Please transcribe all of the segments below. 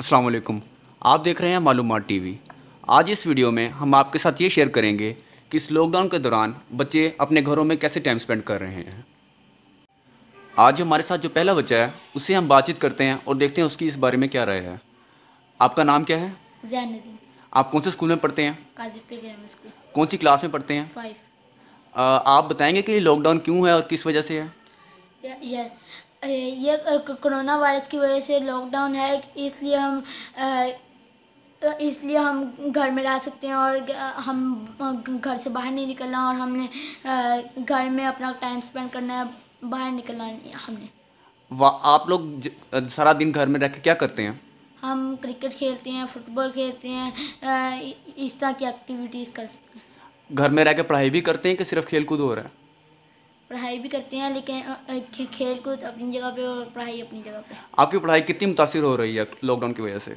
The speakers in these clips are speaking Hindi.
असलम आप देख रहे हैं मालूम टीवी आज इस वीडियो में हम आपके साथ ये शेयर करेंगे कि इस लॉकडाउन के दौरान बच्चे अपने घरों में कैसे टाइम स्पेंड कर रहे हैं आज हमारे साथ जो पहला बच्चा है उससे हम बातचीत करते हैं और देखते हैं उसकी इस बारे में क्या राय है आपका नाम क्या है आप कौन से स्कूल में पढ़ते हैं कौन सी क्लास में पढ़ते हैं फाइव आप बताएंगे कि लॉकडाउन क्यों है और किस वजह से है या, या, ये कोरोना वायरस की वजह से लॉकडाउन है इसलिए हम इसलिए हम घर में रह सकते हैं और हम घर से बाहर नहीं निकलना और हमने घर में अपना टाइम स्पेंड करना है बाहर निकलना नहीं हमने आप लोग सारा दिन घर में रह के क्या करते हैं हम क्रिकेट खेलते हैं फुटबॉल खेलते हैं इस तरह की एक्टिविटीज़ कर सकते हैं घर में रह के पढ़ाई भी करते हैं कि सिर्फ खेल कूद हो रहा है पढ़ाई भी करते हैं लेकिन खेल कूद अपनी जगह पे और पढ़ाई अपनी जगह पे आपकी पढ़ाई कितनी मुतासर हो रही है लॉकडाउन की वजह से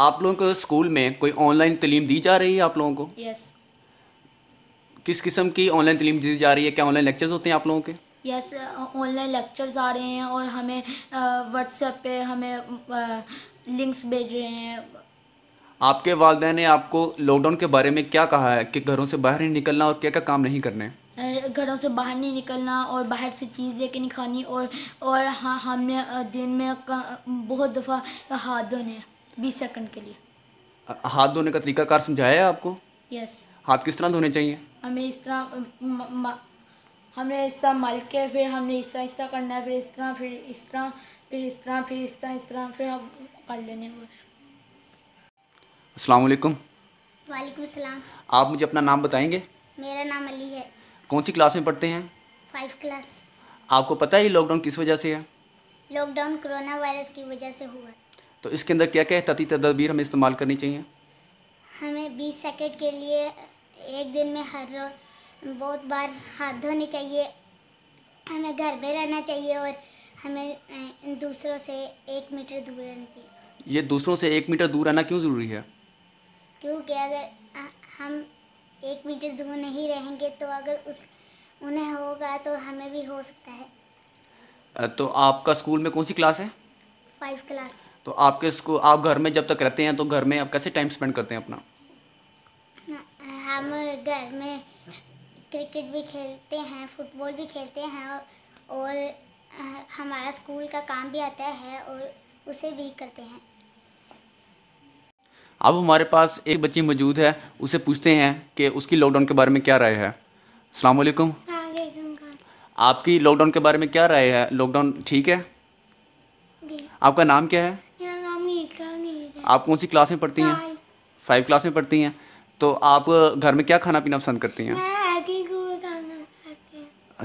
आप लोगों को स्कूल में कोई ऑनलाइन तलीम दी जा रही है आप लोगों को यस yes. किस किस्म की ऑनलाइन तलीम दी जा रही है क्या ऑनलाइन लेक्चर्स होते हैं आप लोगों के यस ऑनलाइन लेक्चर्स आ रहे हैं और हमें व्हाट्सएप पे हमें लिंक्स भेज रहे हैं आपके वालदे ने आपको लॉकडाउन के बारे में क्या कहा है कि घरों से बाहर नहीं निकलना और क्या क्या काम नहीं करने घरों से बाहर नहीं निकलना और बाहर से चीज़ लेके नहीं खानी और और हाँ हमने दिन में बहुत दफ़ा हाथ धोने बीस सेकंड के लिए हाथ धोने का तरीका कार समझाया है आपको यस हाथ किस तरह धोने चाहिए हमें इस तरह हमने इस तरह मल के फिर हमने इस तरह इस तरह करना है फिर इस तरह फिर इस तरह फिर इस तरह फिर इस तरह इस तरह फिर हम कर लेने वॉश अस्सलाम वालेकुम वालेकुम सलाम आप मुझे अपना नाम बताएंगे मेरा नाम अली है कौन सी क्लास में पढ़ते हैं फाइव क्लास आपको पता है लॉकडाउन किस वजह से है लॉकडाउन कोरोना वायरस की वजह से हुआ तो इसके अंदर क्या क्या एहतियाती तदबीर हमें इस्तेमाल करनी चाहिए हमें बीस सेकेंड के लिए एक दिन में हर रोज बहुत बार हाथ धोने चाहिए हमें घर में रहना चाहिए और हमें दूसरों से एक मीटर दूर रहना चाहिए ये दूसरों से एक मीटर दूर रहना क्यों ज़रूरी है क्योंकि अगर हम एक मीटर दूर नहीं रहेंगे तो अगर उस उन्हें होगा तो हमें भी हो सकता है तो आपका स्कूल में कौन सी क्लास है फाइव क्लास तो आपके स्कूल आप घर में जब तक रहते हैं तो घर में आप कैसे टाइम स्पेंड करते हैं अपना हम घर में क्रिकेट भी खेलते हैं फुटबॉल भी खेलते हैं और हमारा स्कूल का काम भी आता है और उसे भी करते हैं अब हमारे पास एक बच्ची मौजूद है उसे पूछते हैं कि उसकी लॉकडाउन के बारे में क्या राय है अल्लाम आपकी लॉकडाउन के बारे में क्या राय है लॉकडाउन ठीक है आपका नाम क्या है आप कौन सी क्लास में पढ़ती हैं फाइव क्लास में पढ़ती हैं तो आप घर में क्या खाना पीना पसंद करती हैं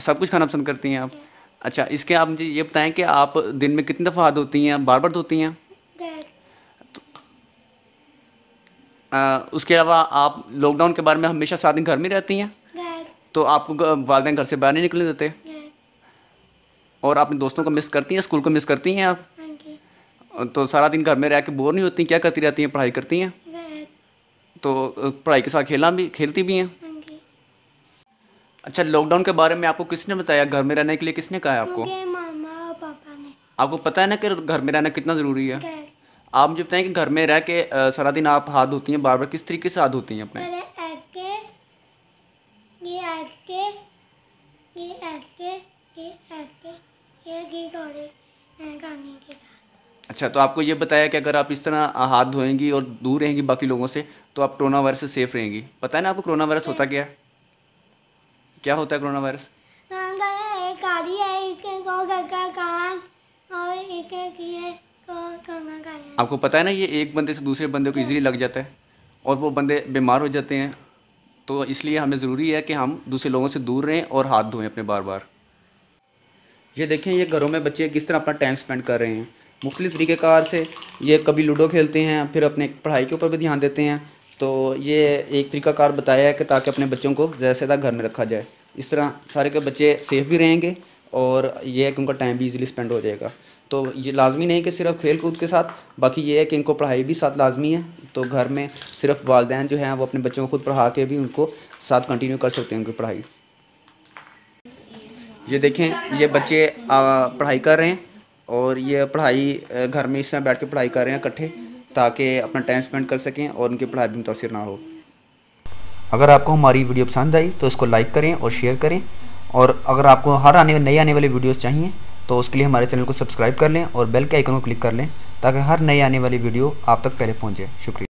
सब कुछ खाना पसंद करती हैं आप अच्छा इसके आप मुझे ये बताएं कि आप दिन में कितनी दफ़ा हाथ धोती हैं बार बार धोती हैं उसके अलावा आप लॉकडाउन के बारे में हमेशा साथ दिन घर में रहती हैं तो आपको वालदे घर से बाहर नहीं निकलने देते और अपने दोस्तों को मिस करती हैं स्कूल को मिस करती हैं आप हाँ तो सारा दिन घर में रह के बोर नहीं होती क्या करती रहती हैं पढ़ाई करती हैं तो पढ़ाई के साथ खेलना भी खेलती भी हैं हाँ अच्छा लॉकडाउन के बारे में आपको किसने बताया घर में रहने के लिए किसने कहा है आपको आपको पता है ना कि घर में रहना कितना ज़रूरी है आप मुझे बताएं कि घर में रह के सारा दिन आप हाथ धोती हैं बार बार किस तरीके से हाथ धोती हैं अपने अच्छा तो आपको ये बताया कि अगर आप इस तरह हाथ धोएंगी और दूर रहेंगी बाकी लोगों से तो आप कोरोना वायरस से सेफ रहेंगी पता है ना आपको कोरोना वायरस होता क्या है क्या होता है कोरोना वायरस हाँ, तो एक एक और है आपको पता है ना ये एक बंदे से दूसरे बंदे को ईजिली लग जाता है और वो बंदे बीमार हो जाते हैं तो इसलिए हमें ज़रूरी है कि हम दूसरे लोगों से दूर रहें और हाथ धोएं अपने बार बार ये देखें ये घरों में बच्चे किस तरह अपना टाइम स्पेंड कर रहे हैं मुख्तलिफ़ तरीक़ेकार से ये कभी लूडो खेलते हैं फिर अपने पढ़ाई के ऊपर भी ध्यान देते हैं तो ये एक तरीकाकार बताया है कि ताकि अपने बच्चों को ज़्यादा से ज़्यादा घर में रखा जाए इस तरह सारे के बच्चे सेफ़ भी रहेंगे और यह है कि उनका टाइम भी ईजिली स्पेंड हो जाएगा तो ये लाजमी नहीं कि सिर्फ खेल कूद के साथ बाकी ये है कि इनको पढ़ाई भी साथ लाजमी है तो घर में सिर्फ वालदेन जो हैं वो अपने बच्चों को खुद पढ़ा के भी उनको साथ कंटिन्यू कर सकते हैं उनकी पढ़ाई ये देखें ये बच्चे पढ़ाई कर रहे हैं और ये पढ़ाई घर में इस समय बैठ के पढ़ाई कर रहे हैं इकट्ठे ताकि अपना टाइम स्पेंड कर सकें और उनकी पढ़ाई भी मुतासर ना हो अगर आपको हमारी वीडियो पसंद आई तो इसको लाइक करें और शेयर करें और अगर आपको हर आने नए आने वाले वीडियोज़ चाहिए तो उसके लिए हमारे चैनल को सब्सक्राइब कर लें और बेल के आइकन को क्लिक कर लें ताकि हर नई आने वाली वीडियो आप तक पहले पहुँचे शुक्रिया